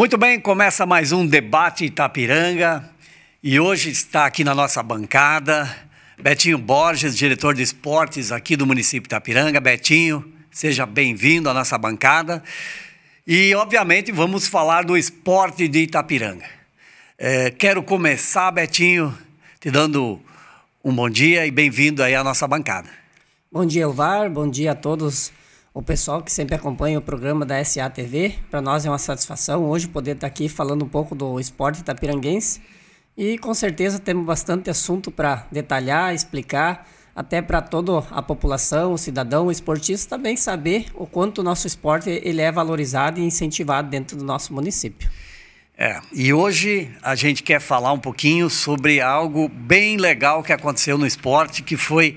Muito bem, começa mais um debate Itapiranga e hoje está aqui na nossa bancada Betinho Borges, diretor de esportes aqui do município de Itapiranga. Betinho, seja bem-vindo à nossa bancada e, obviamente, vamos falar do esporte de Itapiranga. É, quero começar, Betinho, te dando um bom dia e bem-vindo aí à nossa bancada. Bom dia, Elvar, bom dia a todos o pessoal que sempre acompanha o programa da SA TV Para nós é uma satisfação hoje poder estar tá aqui falando um pouco do esporte tapiranguense. E com certeza temos bastante assunto para detalhar, explicar, até para toda a população, o cidadão, o esportista também saber o quanto o nosso esporte ele é valorizado e incentivado dentro do nosso município. É, e hoje a gente quer falar um pouquinho sobre algo bem legal que aconteceu no esporte, que foi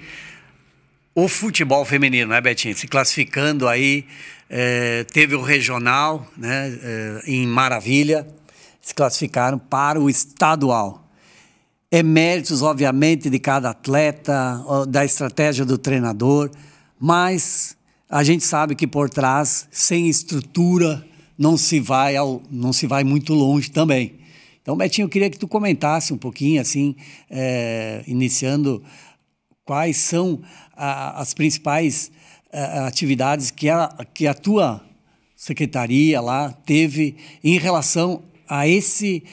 o futebol feminino, né, Betinho? Se classificando aí, é, teve o regional né, é, em Maravilha, se classificaram para o estadual. É méritos, obviamente, de cada atleta, da estratégia do treinador, mas a gente sabe que por trás, sem estrutura, não se vai, ao, não se vai muito longe também. Então, Betinho, eu queria que tu comentasse um pouquinho, assim, é, iniciando quais são a, as principais a, atividades que a, que a tua secretaria lá teve em relação a esse,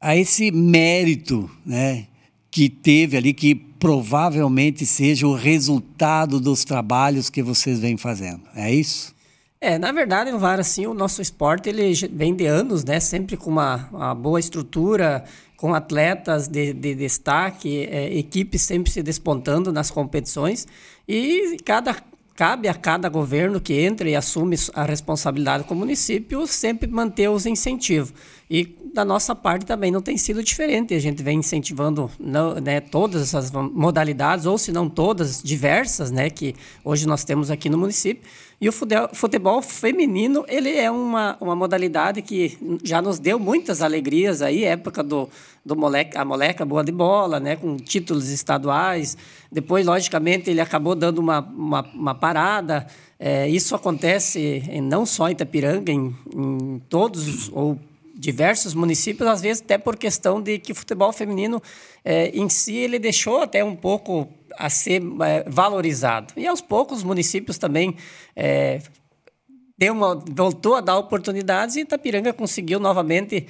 a esse mérito né, que teve ali, que provavelmente seja o resultado dos trabalhos que vocês vêm fazendo. É isso? É, na verdade, vara assim, o nosso esporte ele vem de anos, né? Sempre com uma, uma boa estrutura, com atletas de, de destaque, é, equipes sempre se despontando nas competições e cada cabe a cada governo que entra e assume a responsabilidade com o município sempre manter os incentivos. E da nossa parte também não tem sido diferente. A gente vem incentivando né, todas essas modalidades, ou se não todas, diversas, né, que hoje nós temos aqui no município. E o futebol feminino, ele é uma, uma modalidade que já nos deu muitas alegrias aí, época do, do moleca, a moleca boa de bola, né, com títulos estaduais. Depois, logicamente, ele acabou dando uma, uma, uma parada. É, isso acontece em, eh, não só em Itapiranga, em, em todos, ou diversos municípios, às vezes até por questão de que o futebol feminino é, em si ele deixou até um pouco a ser é, valorizado. E aos poucos os municípios também eh, deu uma, voltou a dar oportunidades e Itapiranga conseguiu novamente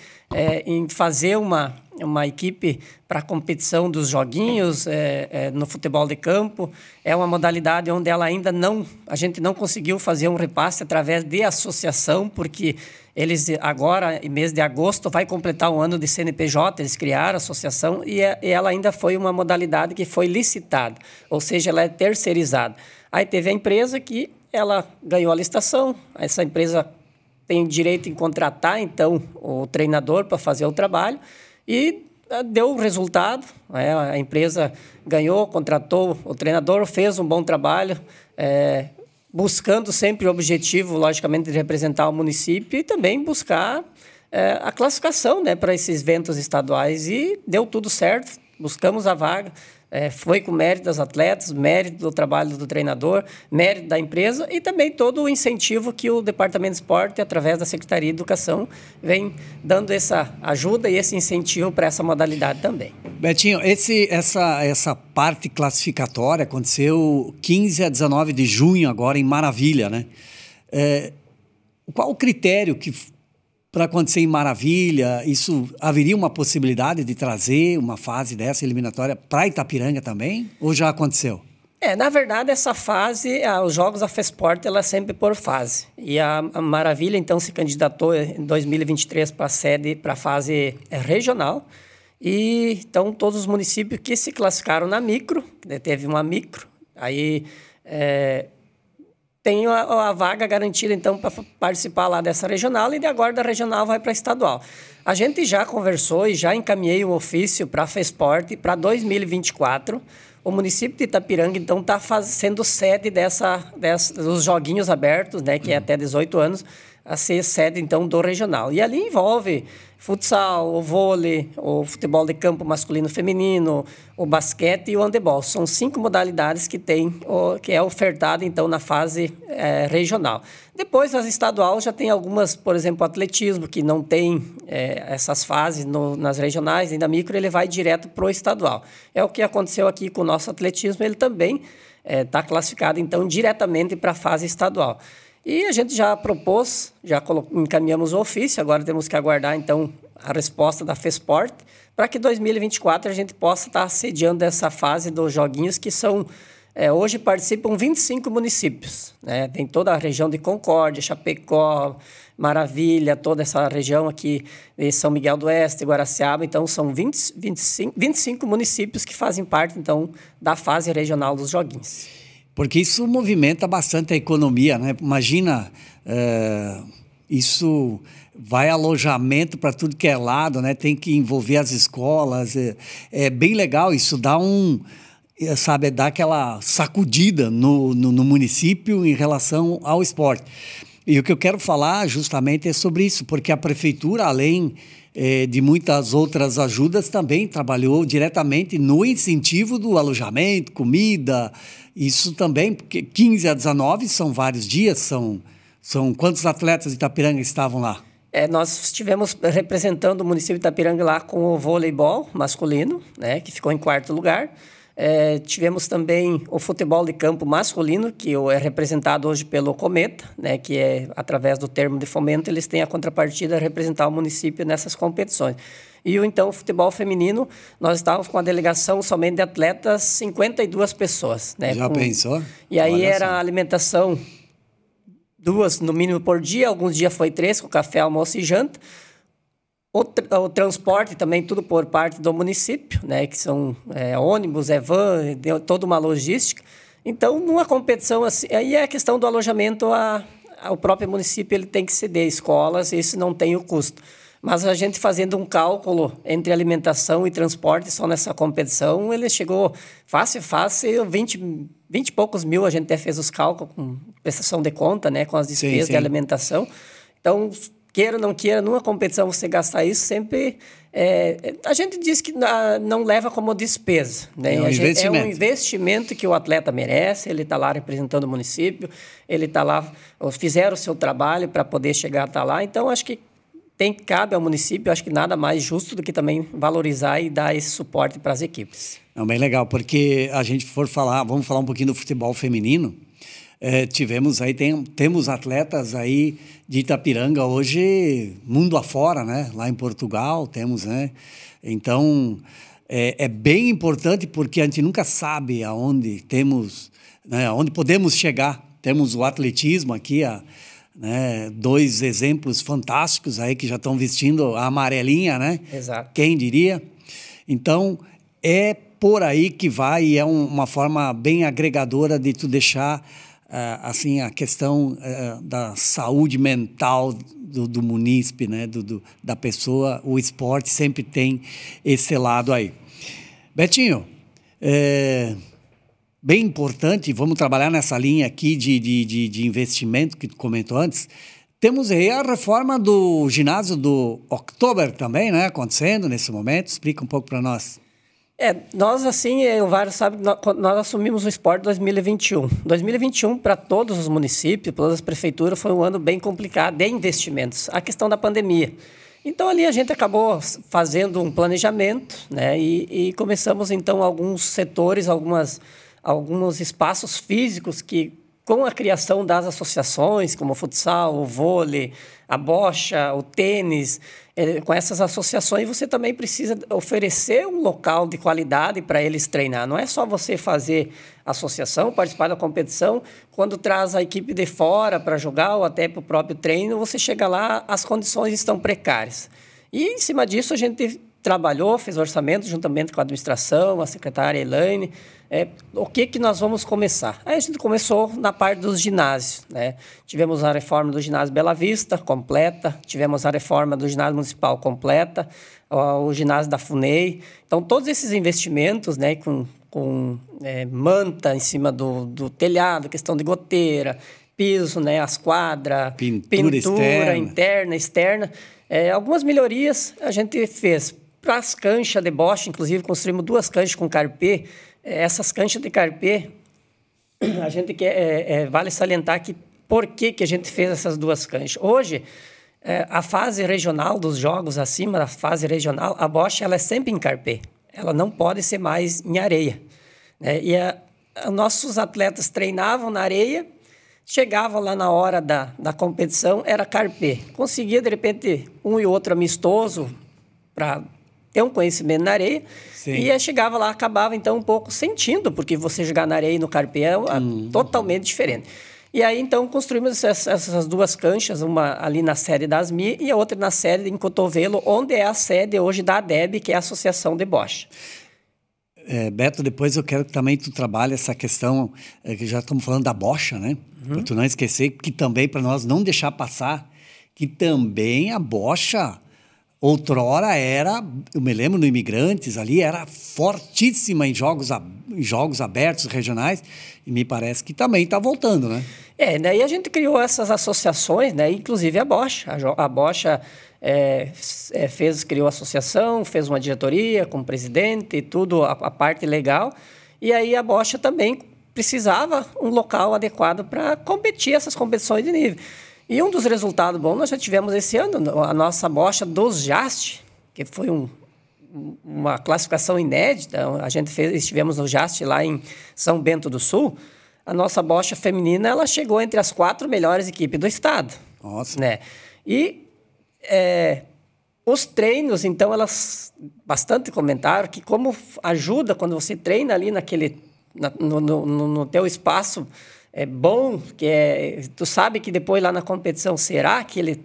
em fazer uma uma equipe para competição dos joguinhos é, é, no futebol de campo. É uma modalidade onde ela ainda não, a gente não conseguiu fazer um repasse através de associação, porque eles agora, em mês de agosto, vai completar um ano de CNPJ, eles criaram a associação e, é, e ela ainda foi uma modalidade que foi licitada, ou seja, ela é terceirizada. Aí teve a empresa que ela ganhou a licitação, essa empresa tem direito em contratar, então, o treinador para fazer o trabalho. E eh, deu resultado, é, a empresa ganhou, contratou o treinador, fez um bom trabalho, é, buscando sempre o objetivo, logicamente, de representar o município e também buscar é, a classificação né, para esses eventos estaduais. E deu tudo certo, buscamos a vaga, é, foi com mérito dos atletas, mérito do trabalho do treinador, mérito da empresa e também todo o incentivo que o Departamento de Esporte, através da Secretaria de Educação, vem dando essa ajuda e esse incentivo para essa modalidade também. Betinho, esse, essa, essa parte classificatória aconteceu 15 a 19 de junho agora em Maravilha, né? É, qual o critério que para acontecer em Maravilha? Isso haveria uma possibilidade de trazer uma fase dessa eliminatória para Itapiranga também? Ou já aconteceu? É, na verdade, essa fase, os jogos da FESPORT, ela é sempre por fase. E a Maravilha, então, se candidatou em 2023 para a sede, para a fase eh, regional. E, então, todos os municípios que se classificaram na micro, né, teve uma micro, aí é, tenho a, a, vaga garantida, então, para participar lá dessa regional e de agora da regional vai para a estadual. A gente já conversou e já encaminhei um ofício para a FESPORT para 2024. O município de Itapiranga, então, está sendo sede dessa, dessa, dos joguinhos abertos, né, que é até 18 anos, a ser sede, então, do regional. E ali envolve futsal, o vôlei, o futebol de campo masculino feminino, o basquete e o handebol. São cinco modalidades que tem, que é ofertada então na fase é, regional. Depois, as estaduais já tem algumas, por exemplo, o atletismo, que não tem é, essas fases no, nas regionais, ainda micro, ele vai direto para o estadual. É o que aconteceu aqui com o nosso atletismo, ele também está é, tá classificado então diretamente para a fase estadual. E a gente já propôs, já encaminhamos o ofício, agora temos que aguardar, então, a resposta da FESPORT, para que 2024 a gente possa estar sediando essa fase dos joguinhos que são... É, hoje participam 25 municípios, né? tem toda a região de Concórdia, Chapecó, Maravilha, toda essa região aqui de eh, São Miguel do Oeste, Guaraciaba, então são 20, 25, 25 municípios que fazem parte então da fase regional dos joguinhos porque isso movimenta bastante a economia, né? Imagina, é, isso vai alojamento para tudo que é lado, né? Tem que envolver as escolas, é, é bem legal, isso dá um é, sabe, dá aquela sacudida no, no, no município em relação ao esporte. E o que eu quero falar justamente é sobre isso, porque a prefeitura, além é, de muitas outras ajudas, também trabalhou diretamente no incentivo do alojamento, comida, isso também, porque 15 a 19 são vários dias, são, são quantos atletas de Itapiranga estavam lá? É, nós estivemos representando o município de Itapiranga lá com o voleibol masculino, né, que ficou em quarto lugar. É, tivemos também o futebol de campo masculino, que é representado hoje pelo Cometa, né, que é através do termo de fomento, eles têm a contrapartida a representar o município nessas competições. E o então futebol feminino, nós estávamos com a delegação somente de atletas, 52 pessoas. Né, Já com... pensou? E aí Olha era assim. alimentação duas no mínimo por dia, alguns dias foi três, com café, almoço e janta. O, tra o, transporte também, tudo por parte do município, né? que são é, ônibus, é van, deu toda uma logística. Então, numa competição assim, aí é a questão do alojamento, a, a, o próprio município ele tem que ceder escolas, isso não tem o custo. Mas a gente fazendo um cálculo entre alimentação e transporte só nessa competição, ele chegou fácil, fácil, 20, 20 e poucos mil, a gente até fez os cálculos com prestação de conta, né? com as despesas sim, sim. de alimentação. Então, queira ou não queira, numa competição você gastar isso sempre. É, a gente diz que não leva como despesa. Né? É, um é um investimento que o atleta merece, ele está lá representando o município, ele está lá, fizeram o seu trabalho para poder chegar até tá lá. Então, acho que tem cabe ao município, acho que nada mais justo do que também valorizar e dar esse suporte para as equipes. É bem legal, porque a gente for falar, vamos falar um pouquinho do futebol feminino. É, tivemos aí, tem, temos atletas aí de Itapiranga hoje, mundo afora, né? Lá em Portugal temos, né? Então, é, é bem importante porque a gente nunca sabe aonde temos, né? aonde podemos chegar. Temos o atletismo aqui, a, né? dois exemplos fantásticos aí que já estão vestindo a amarelinha, né? Exato. Quem diria? Então, é por aí que vai e é um, uma forma bem agregadora de tu deixar é, assim a questão é, da saúde mental do, do munícipe, né, do, do, da pessoa, o esporte sempre tem esse lado aí. Betinho, é bem importante, vamos trabalhar nessa linha aqui de, de, de, de investimento que tu comentou antes. Temos aí a reforma do ginásio do Oktober também, né, acontecendo nesse momento. Explica um pouco para nós. É, nós assim, é, o Vários sabe, nós assumimos o esporte 2021. 2021 para todos os municípios, todas as prefeituras, foi um ano bem complicado de investimentos. A questão da pandemia. Então ali a gente acabou fazendo um planejamento, né? E, e começamos então alguns setores, algumas alguns espaços físicos que com a criação das associações, como o futsal, o vôlei, a bocha, o tênis, é, com essas associações você também precisa oferecer um local de qualidade para eles treinar. Não é só você fazer associação, participar da competição, quando traz a equipe de fora para jogar ou até para o próprio treino, você chega lá, as condições estão precárias. E em cima disso a gente trabalhou, fez orçamento juntamente com a administração, a secretária Elaine, é, o que que nós vamos começar? Aí a gente começou na parte dos ginásios, né? Tivemos a reforma do ginásio Bela Vista completa, tivemos a reforma do ginásio municipal completa, o, o ginásio da Funei. Então todos esses investimentos, né, com, com é, manta em cima do, do telhado, questão de goteira, piso, né, as quadras, pintura, pintura externa. interna, externa, é, algumas melhorias a gente fez para as canchas de bocha, inclusive construímos duas canchas com carpê essas canchas de carpê, a gente quer, é, é, vale salientar que por que, que a gente fez essas duas canchas. Hoje, é, a fase regional dos jogos, acima da fase regional, a bocha ela é sempre em carpê. Ela não pode ser mais em areia. Né? E a, a, nossos atletas treinavam na areia, chegavam lá na hora da, da competição, era carpê. Conseguia, de repente, um e outro amistoso para ter um conhecimento na areia. Sim. E chegava lá, acabava então um pouco sentindo, porque você jogar na areia e no carpê é hum. totalmente diferente. E aí, então, construímos essas duas canchas, uma ali na sede das Mi e a outra na sede em Cotovelo, onde é a sede hoje da ADEB, que é a Associação de Bosch. É, Beto, depois eu quero que também tu trabalhe essa questão, é, que já estamos falando da bocha, né? Uhum. Para tu não esquecer, que também para nós não deixar passar, que também a bocha Outrora era, eu me lembro no Imigrantes ali, era fortíssima em jogos, a, em jogos abertos regionais, e me parece que também está voltando, né? É, né? E a gente criou essas associações, né? Inclusive a Bosch. A, a Bosch é, é, fez, criou a associação, fez uma diretoria com o presidente e tudo, a, a parte legal. E aí a Bosch também precisava um local adequado para competir essas competições de nível. E um dos resultados bons nós já tivemos esse ano, a nossa amostra dos JAST, que foi um, uma classificação inédita, a gente fez, estivemos no JAST lá em São Bento do Sul, a nossa bocha feminina ela chegou entre as quatro melhores equipes do estado. Nossa. Né? E é, os treinos, então, elas bastante comentaram que como ajuda quando você treina ali naquele, na, no, no, no teu espaço é bom, que é, tu sabe que depois lá na competição será aquele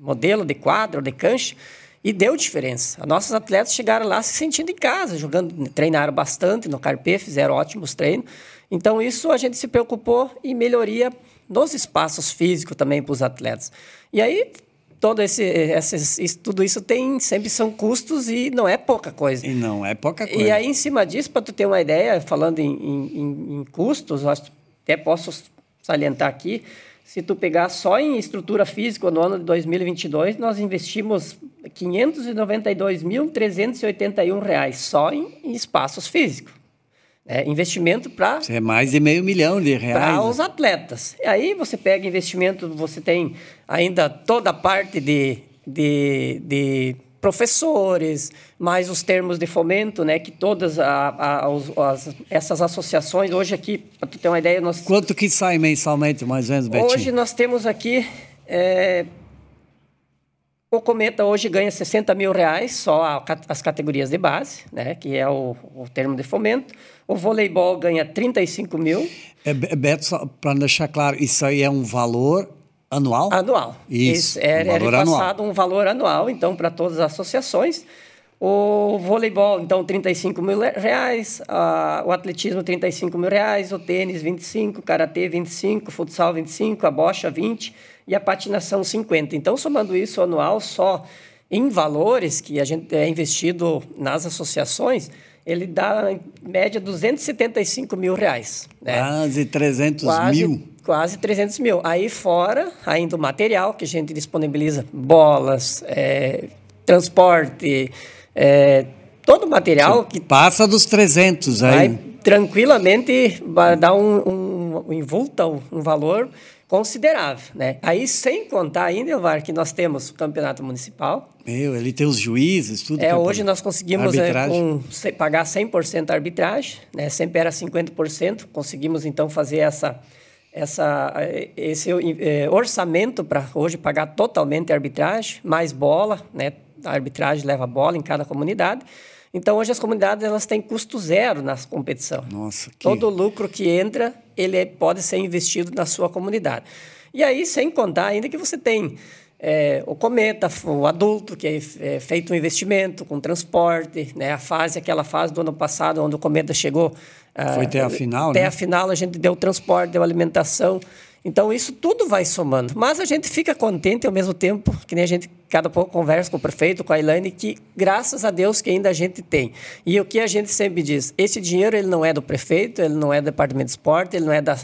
modelo de quadro, de cancha, e deu diferença. Nossos atletas chegaram lá se sentindo em casa, jogando, treinaram bastante no Carpê, fizeram ótimos treinos. Então isso a gente se preocupou em melhoria nos espaços físicos também para os atletas. E aí todo esse, esse, tudo isso tem sempre são custos e não é pouca coisa. E não é pouca coisa. E aí, em cima disso, para tu ter uma ideia, falando em, em, em custos, acho até posso salientar aqui, se tu pegar só em estrutura física no ano de 2022, nós investimos R$ 592.381 só em espaços físicos. É, investimento para. É mais de meio milhão de reais. Para né? os atletas. E aí você pega investimento, você tem ainda toda a parte de, de, de professores, mais os termos de fomento, né, que todas a, a, as, essas associações, hoje aqui, para tu ter uma ideia... Nós, Quanto que sai mensalmente, mais ou menos, Betinho? Hoje nós temos aqui... É, o Cometa hoje ganha 60 mil reais, só as categorias de base, né, que é o, o termo de fomento. O voleibol ganha 35 mil. É, Beto, para deixar claro, isso aí é um valor Anual? Anual. Isso. Esse é, era, um valor era passado um valor anual, então, para todas as associações. O voleibol, então, 35 mil reais, a, o atletismo, 35 mil reais, o tênis, 25, karatê, 25, futsal, 25, a bocha, 20 e a patinação, 50. Então, somando isso anual só em valores que a gente é investido nas associações, ele dá, em média, 275 mil reais. Né? Quase 300 Quase mil quase 300 mil. Aí fora ainda o material que a gente disponibiliza, bolas, é, transporte, é, todo o material Você que... Passa dos 300 aí. Vai tranquilamente dar um, um, um um valor considerável, né? Aí, sem contar ainda, var que nós temos o campeonato municipal. Meu, ele tem os juízes, tudo. É, hoje nós conseguimos é, com, pagar 100% arbitragem, né? Sempre era 50%, conseguimos, então, fazer essa essa, eh, esse é, orçamento para hoje pagar totalmente a arbitragem, mais bola, né? A arbitragem leva bola em cada comunidade. Então, hoje as comunidades elas têm custo zero na competição. Nossa, que... Todo lucro que entra, ele é, pode ser investido na sua comunidade. E aí, sem contar ainda que você tem é, o cometa, o adulto, que é, é, feito um investimento com transporte, né? A fase, aquela fase do ano passado, onde o cometa chegou. Ah, Foi até a final, Até né? a final a gente deu transporte, deu alimentação. Então isso tudo vai somando. Mas a gente fica contente ao mesmo tempo, que nem a gente cada pouco conversa com o prefeito, com a Elaine, que graças a Deus que ainda a gente tem. E o que a gente sempre diz, esse dinheiro ele não é do prefeito, ele não é do departamento de esporte, ele não é da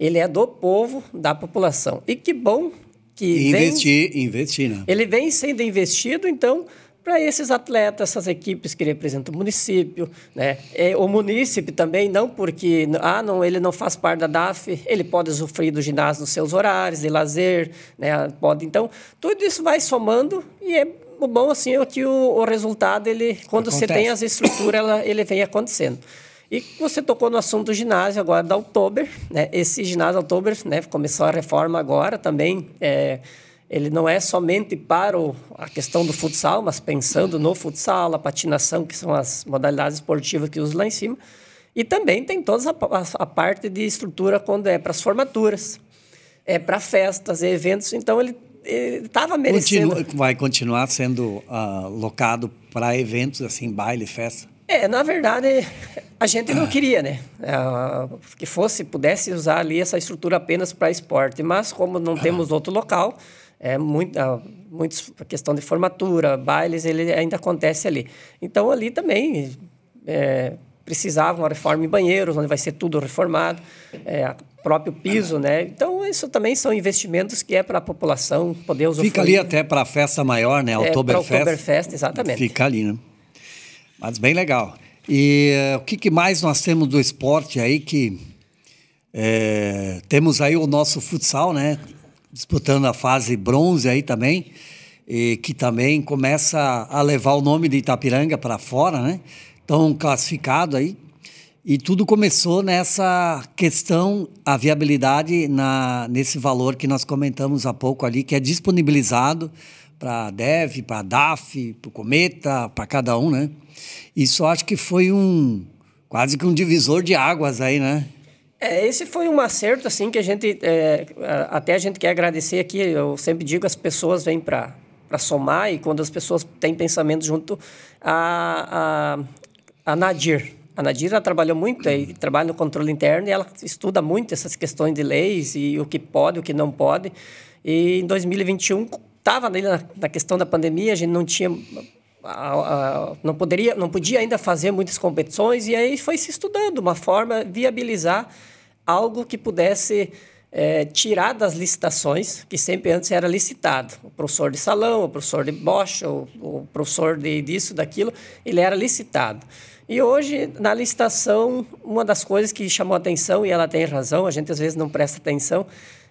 ele é do povo, da população. E que bom que investir, vem, investir, né? Ele vem sendo investido, então, para esses atletas, essas equipes que representam o município, né? É, o município também não porque ah não ele não faz parte da DAF, ele pode usufruir do ginásio nos seus horários de lazer, né? Pode então tudo isso vai somando e é bom assim é que o, o resultado ele quando Acontece. você tem as estruturas ela, ele vem acontecendo. E você tocou no assunto do ginásio agora da Outubro, né? Esse ginásio Outubro né? Começou a reforma agora também. É, ele não é somente para o, a questão do futsal, mas pensando no futsal, a patinação, que são as modalidades esportivas que usam lá em cima. E também tem toda a, a, a parte de estrutura quando é para as formaturas, é para festas, e é eventos. Então ele estava merecendo. Continua, vai continuar sendo uh, locado para eventos assim, baile, festa. É, na verdade, a gente não queria, né? É, que fosse, pudesse usar ali essa estrutura apenas para esporte, mas como não temos outro local, é muita ah, muitos questão de formatura, bailes, ele ainda acontece ali. Então ali também é, precisava uma reforma em banheiros, onde vai ser tudo reformado, é, próprio piso, né? Então isso também são investimentos que é para a população poder usufruir. Fica ali até para a festa maior, né? É, Oktoberfest. É, Oktoberfest, exatamente. Fica ali, né? Mas bem legal. E uh, o que, que, mais nós temos do esporte aí que é, temos aí o nosso futsal, né? Disputando a fase bronze aí também, e que também começa a levar o nome de Itapiranga para fora, né? Tão classificado aí. E tudo começou nessa questão, a viabilidade na, nesse valor que nós comentamos há pouco ali, que é disponibilizado para a DEV, para a DAF, para o Cometa, para cada um, né? Isso acho que foi um quase que um divisor de águas aí, né? É, esse foi um acerto assim que a gente é, até a gente quer agradecer aqui. Eu sempre digo as pessoas vêm para para somar e quando as pessoas têm pensamento junto a, a, a Nadir. A Nadir ela trabalhou muito, aí, uhum. trabalha no controle interno e ela estuda muito essas questões de leis e o que pode, o que não pode. E em 2021 estava ali na, na, questão da pandemia, a gente não tinha. A, a, não, poderia, não podia ainda fazer muitas competições, e aí foi se estudando uma forma viabilizar algo que pudesse é, tirar das licitações, que sempre antes era licitado. O professor de salão, o professor de bocha, o, o professor de disso, daquilo, ele era licitado. E hoje, na licitação, uma das coisas que chamou atenção, e ela tem razão, a gente às vezes não presta atenção,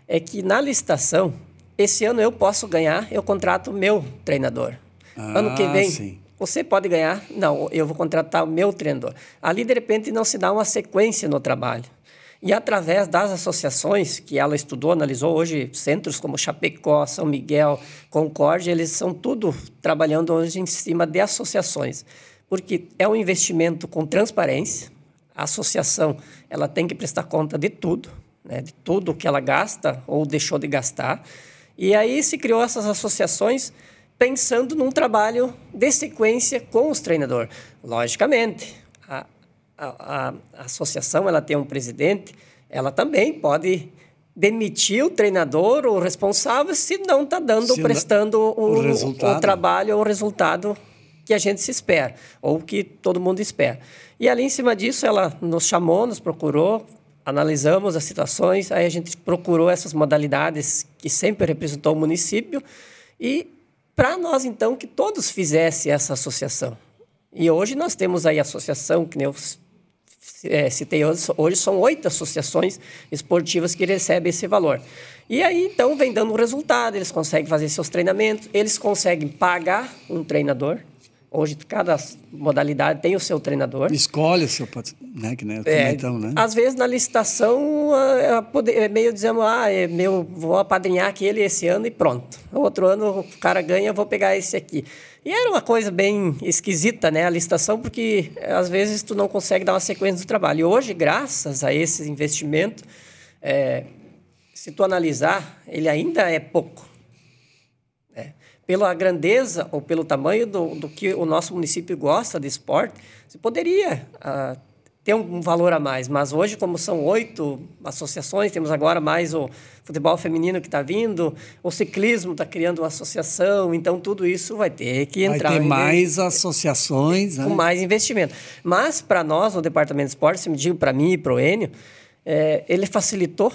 é que na licitação, esse ano eu posso ganhar, eu contrato meu treinador. Ah, ano que ah, vem, sim. você pode ganhar, não, eu vou contratar o meu treinador. Ali, de repente, não se dá uma sequência no trabalho. E através das associações que ela estudou, analisou hoje, centros como Chapecó, São Miguel, Concórdia, eles são tudo trabalhando hoje em cima de associações. Porque é um investimento com transparência, a associação ela tem que prestar conta de tudo, né, de tudo que ela gasta ou deixou de gastar. E aí se criou essas associações pensando num trabalho de sequência com os treinadores. Logicamente, a, a, a, associação ela tem um presidente, ela também pode demitir o treinador, o responsável, se não está dando, se prestando o, o, o trabalho ou o resultado que a gente se espera, ou que todo mundo espera. E ali em cima disso, ela nos chamou, nos procurou, analisamos as situações, aí a gente procurou essas modalidades que sempre representou o município e para nós, então, que todos fizessem essa associação. E hoje nós temos aí a associação, que nem eu é, citei hoje, hoje são oito associações esportivas que recebem esse valor. E aí, então, vem dando resultado, eles conseguem fazer seus treinamentos, eles conseguem pagar um treinador, Hoje, cada modalidade tem o seu treinador. Escolhe o seu né, que, né, é, então, né? Às vezes, na licitação, é meio dizendo, ah, é meu, vou apadrinhar aquele ele esse ano e pronto. Outro ano, o cara ganha, vou pegar esse aqui. E era uma coisa bem esquisita, né, a licitação, porque às vezes tu não consegue dar uma sequência do trabalho. E hoje, graças a esse investimento, é, se tu analisar, ele ainda é pouco pela grandeza ou pelo tamanho do, do que o nosso município gosta de esporte, se poderia uh, ter um valor a mais. Mas hoje, como são oito associações, temos agora mais o futebol feminino que está vindo, o ciclismo está criando uma associação, então tudo isso vai ter que entrar. Vai ter mais associações. Com né? mais investimento. Mas para nós, no Departamento de Esporte, se me digo para mim e para o Enio, é, ele facilitou,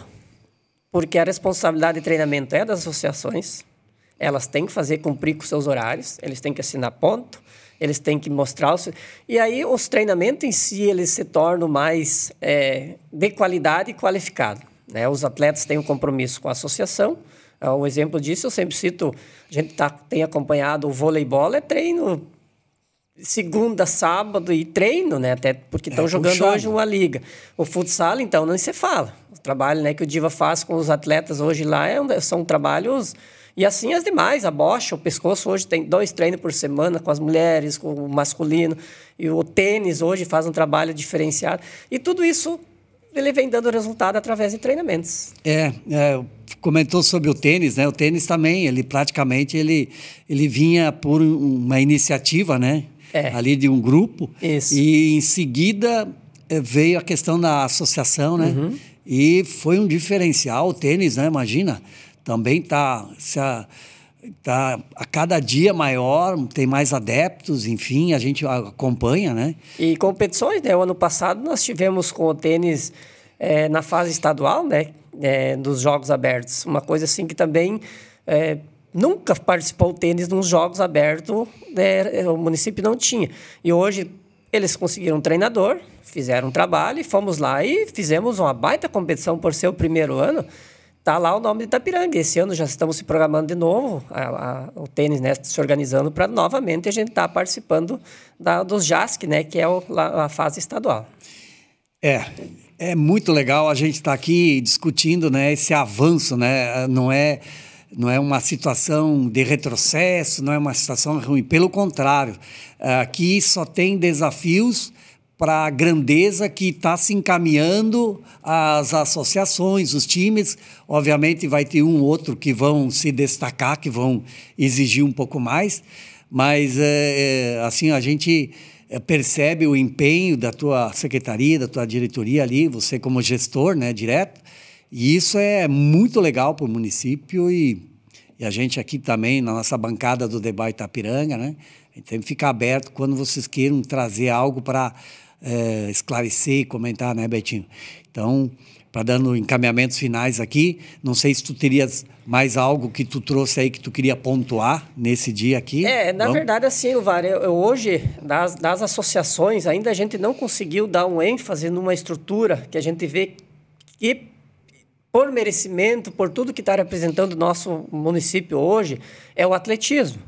porque a responsabilidade de treinamento é das associações, elas têm que fazer cumprir com seus horários, eles têm que assinar ponto, eles têm que mostrar. Os... E aí os treinamentos em si eles se tornam mais é, de qualidade e qualificado. Né? Os atletas têm um compromisso com a associação. É, um exemplo disso eu sempre cito, a gente tá, tem acompanhado o voleibol, é treino segunda, sábado e treino, né? Até porque estão é, jogando puxando. hoje uma liga. O futsal, então, não se fala. O trabalho né, que o Diva faz com os atletas hoje lá é, são trabalhos e assim as demais, a bocha, o pescoço hoje tem dois treinos por semana com as mulheres, com o masculino, e o tênis hoje faz um trabalho diferenciado. E tudo isso ele vem dando resultado através de treinamentos. É, é comentou sobre o tênis, né? O tênis também, ele praticamente ele, ele vinha por uma iniciativa, né? É. Ali de um grupo. Isso. E em seguida é, veio a questão da associação, né? Uhum. E foi um diferencial o tênis, né? Imagina também está tá a cada dia maior, tem mais adeptos, enfim, a gente acompanha, né? E competições, né? O ano passado nós tivemos com o tênis é, na fase estadual, né? É, dos Jogos Abertos. Uma coisa assim que também é, nunca participou o tênis nos Jogos Abertos, né? o município não tinha. E hoje eles conseguiram um treinador, fizeram um trabalho e fomos lá e fizemos uma baita competição por ser o primeiro ano tá lá o nome de Itapiranga. Esse ano já estamos se programando de novo, a, a, o tênis né, se organizando para novamente a gente estar tá participando da, dos JASC, né, que é o, a, a fase estadual. É, é muito legal a gente estar tá aqui discutindo né, esse avanço, né? Não é, não é uma situação de retrocesso, não é uma situação ruim, pelo contrário, aqui só tem desafios para a grandeza que está se encaminhando as associações, os times. Obviamente vai ter um outro que vão se destacar, que vão exigir um pouco mais, mas é, é assim a gente é, percebe o empenho da tua secretaria, da tua diretoria ali, você como gestor, né, direto. E isso é muito legal para o município e, e, a gente aqui também, na nossa bancada do Debate Itapiranga, né? A gente tem que ficar aberto quando vocês queiram trazer algo para é, esclarecer e comentar, né, Betinho? Então, para dando encaminhamentos finais aqui, não sei se tu terias mais algo que tu trouxe aí que tu queria pontuar nesse dia aqui. É, na Vamos? verdade, assim, Ilvar, eu, eu, hoje, das, das associações, ainda a gente não conseguiu dar um ênfase numa estrutura que a gente vê que por merecimento, por tudo que está representando o nosso município hoje, é o atletismo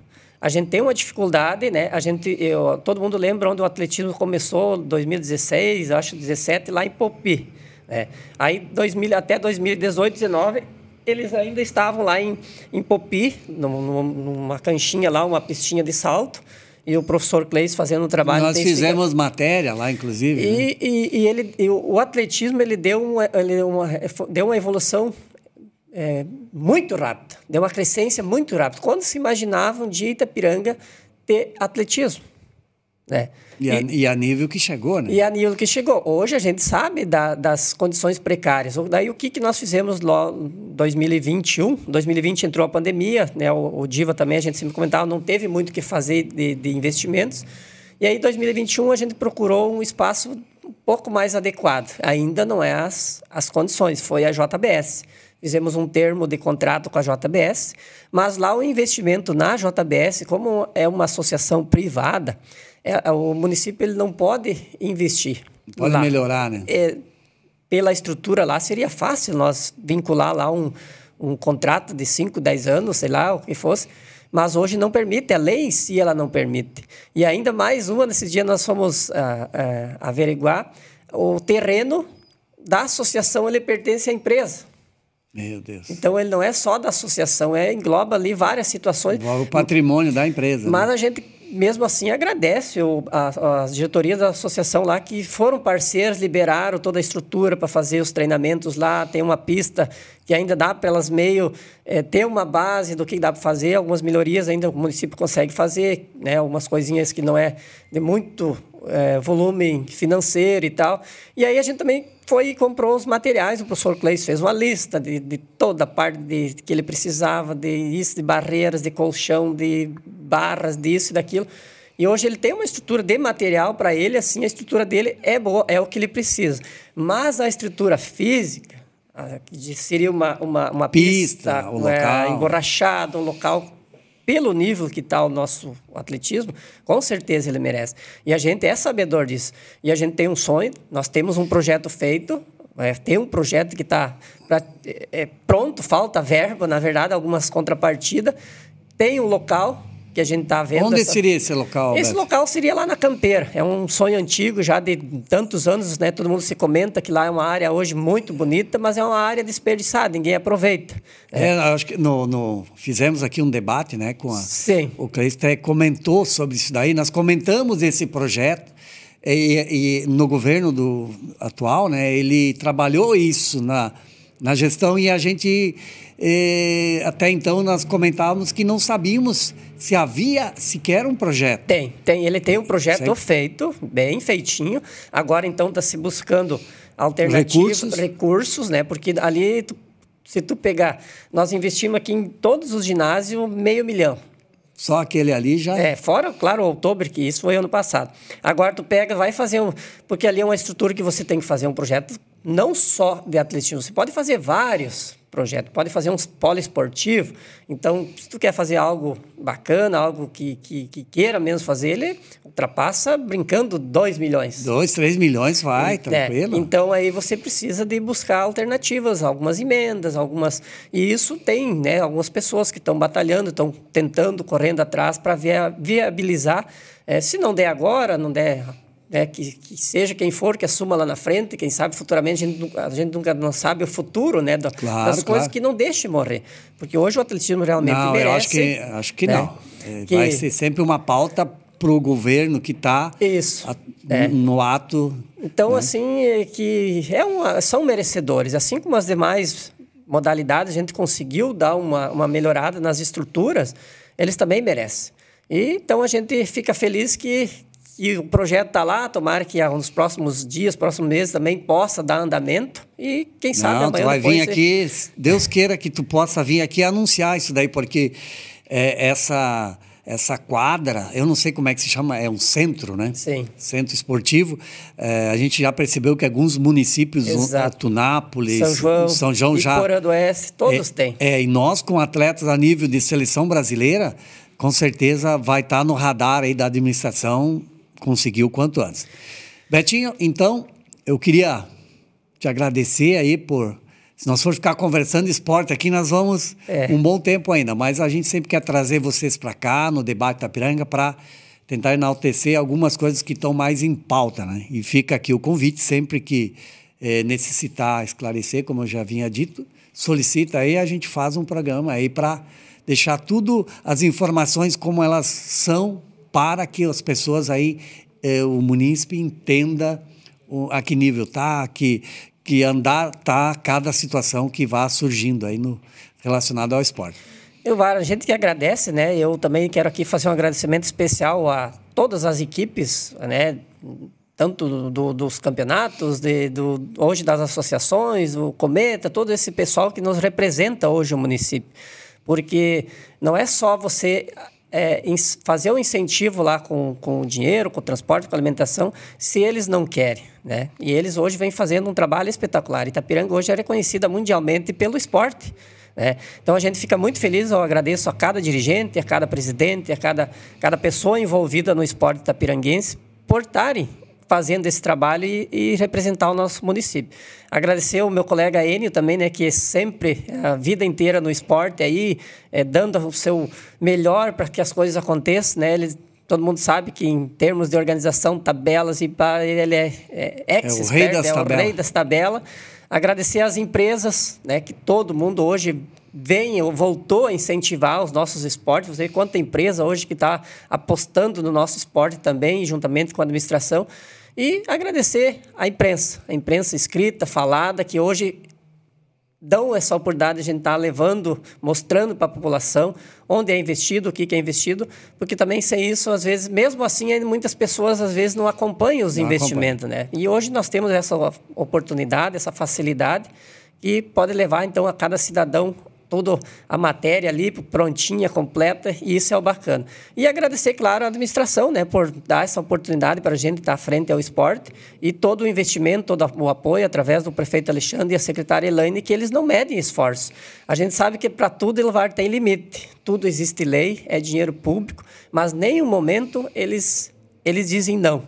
a gente tem uma dificuldade, né? A gente, eu, todo mundo lembra onde o atletismo começou, 2016, acho 17, lá em Popi. Né? Aí 2000, até 2018, 19 eles ainda estavam lá em, em Popi, numa, numa canchinha lá, uma pistinha de salto e o professor Cleis fazendo um trabalho. Nós fizemos matéria lá, inclusive. E, né? e, e ele, e o atletismo ele deu uma, ele é uma, é, deu uma evolução é, muito rápida, deu uma crescência muito rápida. Quando se imaginava um dia Itapiranga ter atletismo? Né? E, a, e, e, a, nível que chegou, né? E a nível que chegou. Hoje a gente sabe da, das condições precárias. Daí o que, que nós fizemos em 2021? 2020 entrou a pandemia, né? O, o, Diva também, a gente sempre comentava, não teve muito o que fazer de, de investimentos. E aí, em 2021, a gente procurou um espaço um pouco mais adequado. Ainda não é as, as condições, foi a JBS fizemos um termo de contrato com a JBS, mas lá o investimento na JBS, como é uma associação privada, é, é, o município ele não pode investir. Pode lá. melhorar, né? É, pela estrutura lá, seria fácil nós vincular lá um, um contrato de 5, 10 anos, sei lá, o que fosse, mas hoje não permite, a é lei em si ela não permite. E ainda mais uma, nesses dias nós fomos ah, ah, averiguar o terreno da associação, ele pertence à empresa. Meu Deus. Então ele não é só da associação, é engloba ali várias situações. Engloba o patrimônio da empresa. Mas né? a gente mesmo assim agradece as diretorias da associação lá que foram parceiros, liberaram toda a estrutura para fazer os treinamentos lá, tem uma pista que ainda dá para elas meio é, ter uma base do que dá para fazer, algumas melhorias ainda o município consegue fazer, né, algumas coisinhas que não é de muito é, volume financeiro e tal. E aí a gente também foi e comprou os materiais. O professor Cleis fez uma lista de, de toda a parte de, que ele precisava, de isso, de barreiras, de colchão, de barras, disso e daquilo. E hoje ele tem uma estrutura de material para ele, assim, a estrutura dele é boa, é o que ele precisa. Mas a estrutura física, que seria uma, uma, uma pista, pista um é, né, local. emborrachado, um local pelo nível que está o nosso atletismo, com certeza ele merece. E a gente é sabedor disso. E a gente tem um sonho, nós temos um projeto feito, é, tem um projeto que está é, é, pronto, falta verba, na verdade, algumas contrapartidas. Tem um local, que a gente está vendo. Onde essa... seria esse local? Esse Beto? local seria lá na Campeira. É um sonho antigo, já de tantos anos, né? Todo mundo se comenta que lá é uma área hoje muito bonita, mas é uma área desperdiçada, ninguém aproveita. É, é acho que no, no, fizemos aqui um debate, né? Com a, Sim. O Cleistre comentou sobre isso daí, nós comentamos esse projeto. E, e no governo do atual, né, ele trabalhou isso na, na gestão e a gente eh, até então nós comentávamos que não sabíamos se havia sequer um projeto. Tem, tem. Ele tem um projeto Sempre. feito, bem feitinho. Agora, então, está se buscando alternativas, recursos. recursos, né? Porque ali, tu, se tu pegar, nós investimos aqui em todos os ginásios meio milhão. Só aquele ali já. É, fora, claro, o outubro, que isso foi ano passado. Agora tu pega, vai fazer um. Porque ali é uma estrutura que você tem que fazer um projeto não só de atletismo, você pode fazer vários projeto. Pode fazer um poliesportivos. Então, se tu quer fazer algo bacana, algo que, que, que queira menos fazer, ele ultrapassa brincando 2 milhões. 2, 3 milhões vai, é, tranquilo. Então, aí você precisa de buscar alternativas, algumas emendas, algumas... E isso tem, né? Algumas pessoas que estão batalhando, estão tentando, correndo atrás para viabilizar. É, se não der agora, não der né, que, que, seja quem for que assuma lá na frente, quem sabe futuramente, a gente, a gente nunca não sabe o futuro né, claro, das coisas claro. que não deixe morrer. Porque hoje o atletismo realmente não, merece. Eu acho que, acho que né, não. É, que, vai ser sempre uma pauta para o governo que está é. no ato. Então, né? assim, é que é uma, são merecedores. Assim como as demais modalidades, a gente conseguiu dar uma, uma melhorada nas estruturas, eles também merecem. E, então, a gente fica feliz que e o projeto está lá, tomara que ah, nos próximos dias, próximos meses também possa dar andamento. E quem sabe Não, amanhã tu vai vir aqui, Deus queira que tu possa vir aqui anunciar isso daí, porque é, essa essa quadra, eu não sei como é que se chama, é um centro, né? Sim. Centro esportivo. É, a gente já percebeu que alguns municípios, Exato. Tunápolis, São João, São João já. Cora do Oeste, todos é, têm. É, e nós, com atletas a nível de seleção brasileira, com certeza vai estar tá no radar aí da administração conseguiu o quanto antes. Betinho, então, eu queria te agradecer aí por. Se nós for ficar conversando esporte aqui, nós vamos é. um bom tempo ainda, mas a gente sempre quer trazer vocês para cá, no debate da Piranga, para tentar enaltecer algumas coisas que estão mais em pauta, né? E fica aqui o convite sempre que é, necessitar esclarecer, como eu já vinha dito, solicita aí, a gente faz um programa aí para deixar tudo, as informações como elas são para que as pessoas aí, eh, o munícipe entenda o, a que nível tá, que, que andar tá cada situação que vá surgindo aí no relacionado ao esporte. Elvar, a gente que agradece, né? Eu também quero aqui fazer um agradecimento especial a todas as equipes, né? Tanto do, dos campeonatos, de, do, hoje das associações, o Cometa, todo esse pessoal que nos representa hoje o município. Porque não é só você é, fazer o um incentivo lá com, com dinheiro, com transporte, com alimentação, se eles não querem. Né? E eles hoje vêm fazendo um trabalho espetacular. Itapiranga hoje é reconhecida mundialmente pelo esporte. Né? Então a gente fica muito feliz, eu agradeço a cada dirigente, a cada presidente, a cada, cada pessoa envolvida no esporte itapiranguense por estarem fazendo esse trabalho e, e, representar o nosso município. Agradecer ao meu colega Enio também, né, que é sempre é, a vida inteira no esporte aí, é, dando o seu melhor para que as coisas aconteçam, né? Ele, todo mundo sabe que em termos de organização, tabelas e ele é, é ex é, é o rei é das é tabelas. o rei das tabelas. Agradecer às empresas, né, que todo mundo hoje vem ou voltou a incentivar os nossos esportes. Você vê quanta empresa hoje que está apostando no nosso esporte também, juntamente com a administração. E agradecer à imprensa, a imprensa escrita, falada, que hoje dão essa oportunidade de a gente estar tá levando, mostrando para a população onde é investido, o que é investido, porque também sem isso, às vezes, mesmo assim, muitas pessoas às vezes não acompanham os não investimentos, acompanha. né? E hoje nós temos essa oportunidade, essa facilidade que pode levar então a cada cidadão toda a matéria ali prontinha, completa, e isso é o bacana. E agradecer, claro, a administração, né, por dar essa oportunidade para a gente estar à frente ao esporte e todo o investimento, todo o apoio através do prefeito Alexandre e a secretária Elaine, que eles não medem esforço. A gente sabe que para tudo Ilvar tem limite, tudo existe lei, é dinheiro público, mas nenhum momento eles, eles dizem não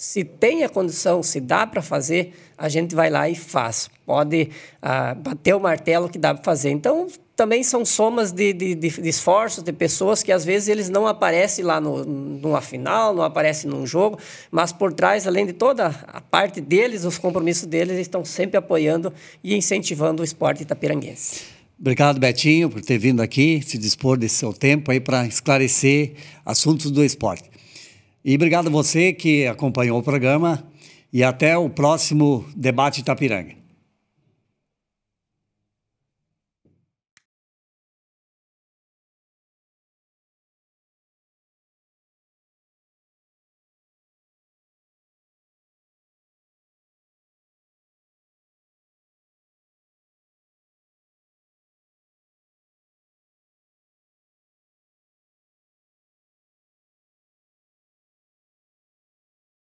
se tem a condição, se dá para fazer, a gente vai lá e faz. Pode ah, bater o martelo que dá para fazer. Então, também são somas de, de, de, esforços de pessoas que às vezes eles não aparecem lá no, numa final, não aparecem num jogo, mas por trás, além de toda a parte deles, os compromissos deles, eles estão sempre apoiando e incentivando o esporte itapiranguense. Obrigado, Betinho, por ter vindo aqui, se dispor desse seu tempo aí para esclarecer assuntos do esporte. E obrigado a você que acompanhou o programa e até o próximo Debate Itapiranga.